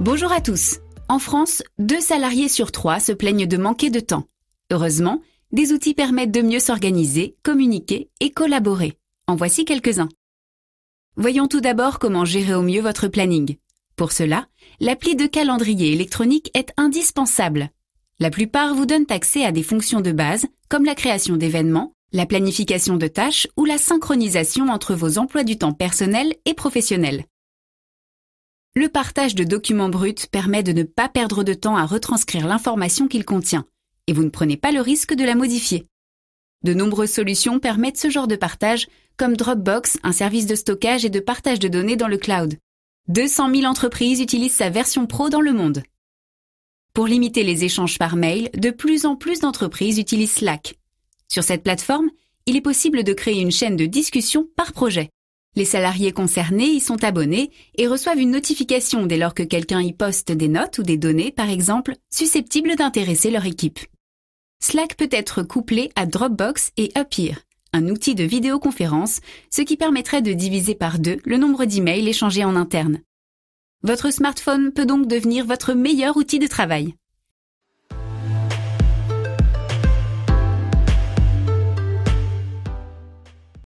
Bonjour à tous. En France, deux salariés sur trois se plaignent de manquer de temps. Heureusement, des outils permettent de mieux s'organiser, communiquer et collaborer. En voici quelques-uns. Voyons tout d'abord comment gérer au mieux votre planning. Pour cela, l'appli de calendrier électronique est indispensable. La plupart vous donnent accès à des fonctions de base, comme la création d'événements, la planification de tâches ou la synchronisation entre vos emplois du temps personnel et professionnel. Le partage de documents bruts permet de ne pas perdre de temps à retranscrire l'information qu'il contient, et vous ne prenez pas le risque de la modifier. De nombreuses solutions permettent ce genre de partage, comme Dropbox, un service de stockage et de partage de données dans le cloud. 200 000 entreprises utilisent sa version pro dans le monde. Pour limiter les échanges par mail, de plus en plus d'entreprises utilisent Slack. Sur cette plateforme, il est possible de créer une chaîne de discussion par projet. Les salariés concernés y sont abonnés et reçoivent une notification dès lors que quelqu'un y poste des notes ou des données, par exemple, susceptibles d'intéresser leur équipe. Slack peut être couplé à Dropbox et Upir, un outil de vidéoconférence, ce qui permettrait de diviser par deux le nombre d'emails échangés en interne. Votre smartphone peut donc devenir votre meilleur outil de travail.